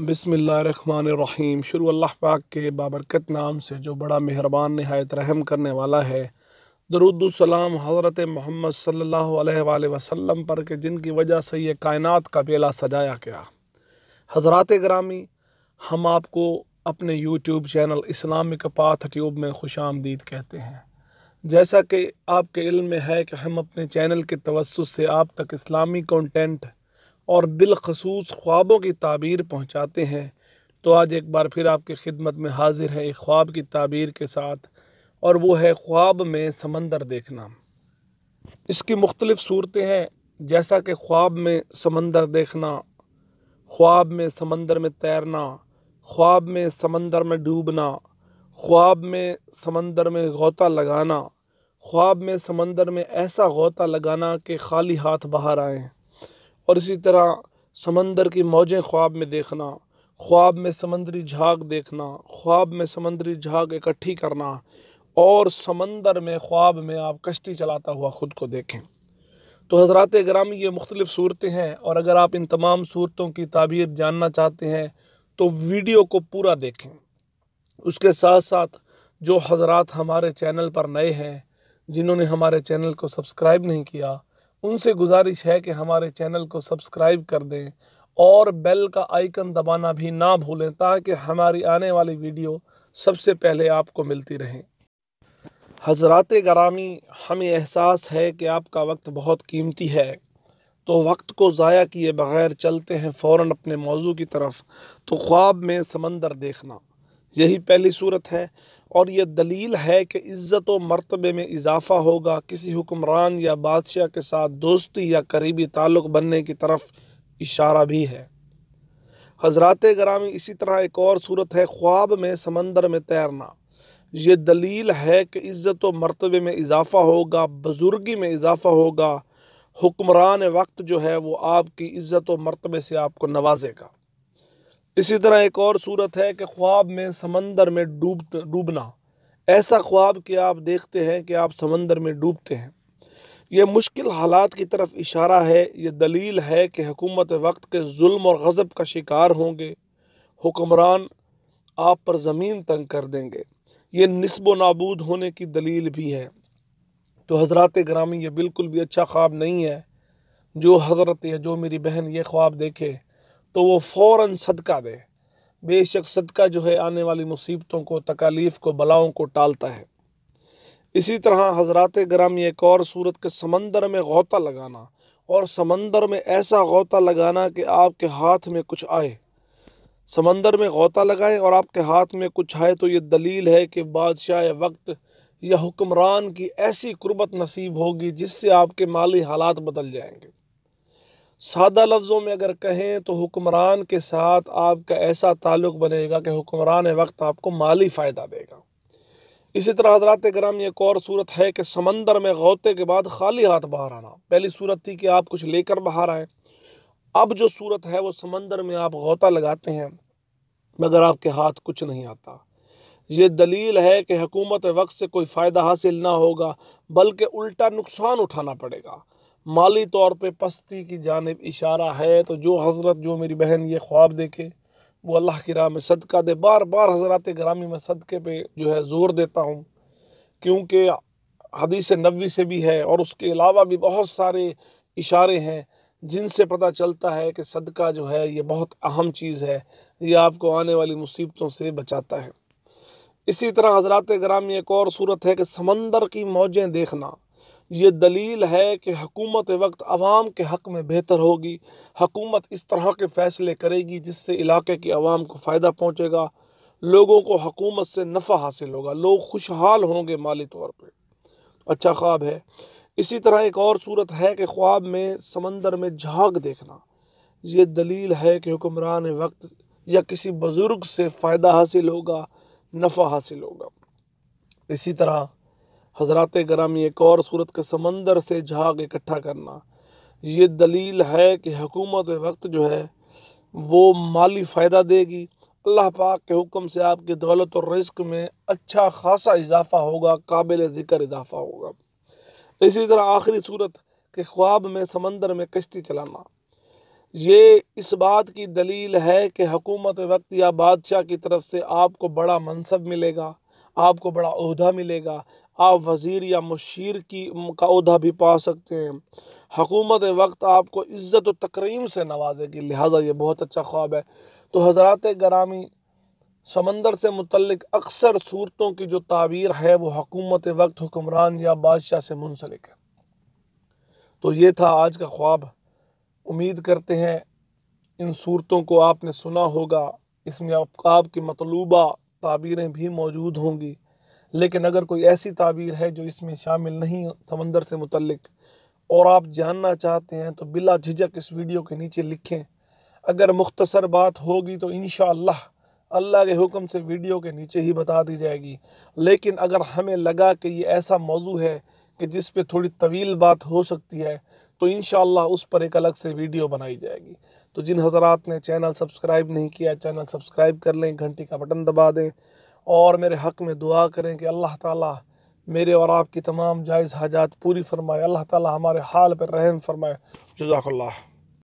बसमीम शुरू अल्लाह पाक के बाबरकत नाम से जो बड़ा मेहरबान नहायत रहम करने वाला है दरुद्सलाम हज़रत मोहम्मद सल्ला वसम पर के जिनकी वजह से ये कायन का बेला सजाया गया हजरत ग्रामी हम आपको अपने YouTube channel Islamic Path Tube में खुश आमदीद कहते हैं जैसा कि आपके इल्म में है कि हम अपने चैनल के तवसत से आप तक इस्लामी कॉन्टेंट और बिलखसूस ख्वाबों की ताबीर पहुँचाते हैं तो आज एक बार फिर आपकी खिदमत में हाजिर है एक ख्वाब की ताबीर के साथ और वो है ख्वाब में समंदर देखना इसकी मुख्तलिफ़ सूरतें हैं जैसा कि ख्वाब में समंदर देखना ख्वाब में समंदर में तैरना ख्वाब में समंदर में डूबना ख्वाब में समंदर में गोता लगाना ख्वाब में समंदर में ऐसा गोता लगाना कि खाली हाथ बाहर आएँ और इसी तरह समंदर की मौजें ख्वाब में देखना ख्वाब में समंदरी झाग देखना ख्वाब में समंदरी झाग इकट्ठी करना और समंदर में ख्वाब में आप कश्ती चलाता हुआ ख़ुद को देखें तो हजरत ग्रामी ये मुख्तलिफ़ सूरतें हैं और अगर आप इन तमाम सूरतों की ताबीर जानना चाहते हैं तो वीडियो को पूरा देखें उसके साथ साथ जो हजरत हमारे चैनल पर नए हैं जिन्होंने हमारे चैनल को सब्सक्राइब नहीं किया उनसे गुजारिश है कि हमारे चैनल को सब्सक्राइब कर दें और बेल का आइकन दबाना भी ना भूलें ताकि हमारी आने वाली वीडियो सबसे पहले आपको मिलती रहे हजरात ग्रामी हमें एहसास है कि आपका वक्त बहुत कीमती है तो वक्त को ज़ाया किए बग़ैर चलते हैं फ़ौर अपने मौजू की तरफ तो ख्वाब में समंदर देखना यही पहली सूरत है और यह दलील है कि इज़्ज़त व मरतबे में इजाफ़ा होगा किसी हुक्मरान या बादशाह के साथ दोस्ती या करीबी ताल्लुक़ बनने की तरफ इशारा भी है हजरात ग्रामी इसी तरह एक और सूरत है ख्वाब में समंदर में तैरना ये दलील है कि इज़्ज़त व मरतबे में इजाफ़ा होगा बुज़ुर्गी में इजाफ़ा होगा हुक्मरान वक्त जो है वो आपकी इज़्ज़त व मरतबे से आपको नवाजेगा इसी तरह एक और सूरत है कि ख्वाब में समंदर में डूब डूबना ऐसा ख्वाब कि आप देखते हैं कि आप समंदर में डूबते हैं यह मुश्किल हालात की तरफ इशारा है यह दलील है कि हुकूमत वक्त के जुल्म और गज़ब का शिकार होंगे हुक्मरान आप पर ज़मीन तंग कर देंगे ये नस्ब नाबूद होने की दलील भी है तो हजरत ग्रामी ये बिल्कुल भी अच्छा ख्वाब नहीं है जो हज़रत या जो मेरी बहन ये ख्वाब देखे तो वो फ़ौर सदका दे बेशक सदका जो है आने वाली मुसीबतों को तकालीफ़ को बलाओं को टालता है इसी तरह हजरत ग्राम एक और सूरत के समंदर में गौता लगाना और समंदर में ऐसा गौता लगाना कि आपके हाथ में कुछ आए समंदर में गौता लगाए और आपके हाथ में कुछ आए तो ये दलील है कि बादशाह वक्त या हुक्मरान की ऐसी कुर्बत नसीब होगी जिससे आपके माली हालात बदल जाएंगे सादा लफ्ज़ों में अगर कहें तो हुक्मरान के साथ आपका ऐसा ताल्लुक़ बनेगा कि हुक्मरान वक्त आपको माली फ़ायदा देगा इसी तरह हजरात कराम एक और सूरत है कि समंदर में गौते के बाद खाली हाथ बाहर आना पहली सूरत थी कि आप कुछ लेकर बाहर आए अब जो सूरत है वो समंदर में आप गौता लगाते हैं मगर आपके हाथ कुछ नहीं आता ये दलील है कि हुकूमत वक्त से कोई फ़ायदा हासिल ना होगा बल्कि उल्टा नुकसान उठाना पड़ेगा माली तौर पे पस्ती की जानब इशारा है तो जो हज़रत जो मेरी बहन ये ख्वाब देखे वो अल्लाह की राह में सदका दे बार बार हजरात ग्रामी में सदक़े पे जो है ज़ोर देता हूँ क्योंकि हदीस नबी से भी है और उसके अलावा भी बहुत सारे इशारे हैं जिनसे पता चलता है कि सदका जो है ये बहुत अहम चीज़ है ये आपको आने वाली मुसीबतों से बचाता है इसी तरह हजरात ग्रामी एक और सूरत है कि समंदर की मौजें देखना ये दलील है कि हकूमत वक्त आवाम के हक़ में बेहतर होगी हकूमत इस तरह के फ़ैसले करेगी जिससे इलाके की आवाम को फ़ायदा पहुँचेगा लोगों को हकूमत से नफ़ा हासिल होगा लोग खुशहाल होंगे माली तौर पर अच्छा ख्वाब है इसी तरह एक और सूरत है कि ख्वाब में समंदर में झाग देखना ये दलील है कि हुक्मरान वक्त या किसी बुज़ुर्ग से फ़ायदा हासिल होगा नफ़ा हासिल होगा इसी तरह हजरत ग्रामी एक और सूरत के समंदर से झाग इकट्ठा करना ये दलील है कि हकूमत वक्त जो है वो माली फ़ायदा देगी अल्लाह पाक के हुक्म से आपकी दौलत और रिस्क में अच्छा खासा इजाफा होगा काबिल ज़िक्र इजाफा होगा इसी तरह आखिरी सूरत के ख्वाब में समंदर में कश्ती चलाना ये इस बात की दलील है कि हकूमत वक्त या बादशाह की तरफ से आपको बड़ा मनसब मिलेगा आपको बड़ा अहदा मिलेगा आप वज़ीर या मुशीर की का अहदा भी पा सकते हैं हकूमत वक्त आपको इज़्ज़त और तकरीम से नवाजेगी लिहाजा ये बहुत अच्छा ख्वाब है तो हजरात ग्रामी समंदर से मुतलक अक्सर सूरतों की जो ताबीर है वो हकूमत वक्त हुक्मरान या बादशाह से मुंसलिक है तो ये था आज का ख्वाब उम्मीद करते हैं इन सूरतों को आपने सुना होगा इसमें आप, आपकी मतलूबा ताबीरें भी मौजूद होंगी लेकिन अगर कोई ऐसी ताबीर है जो इसमें शामिल नहीं समंदर से मुतलक और आप जानना चाहते हैं तो बिला झिझक इस वीडियो के नीचे लिखें अगर मुख्तसर बात होगी तो इन अल्लाह के हुक्म से वीडियो के नीचे ही बता दी जाएगी लेकिन अगर हमें लगा कि ये ऐसा मौजू है कि जिस पे थोड़ी तवील बात हो सकती है तो इन उस पर एक अलग से वीडियो बनाई जाएगी तो जिन हज़रात ने चैनल सब्सक्राइब नहीं किया चैनल सब्सक्राइब कर लें घंटी का बटन दबा दें और मेरे हक़ में दुआ करें कि अल्लाह ताला मेरे और आपकी तमाम जायज़ हाजात पूरी फरमाए अल्लाह ताला हमारे हाल पर रहम फरमाए जजाकल्ला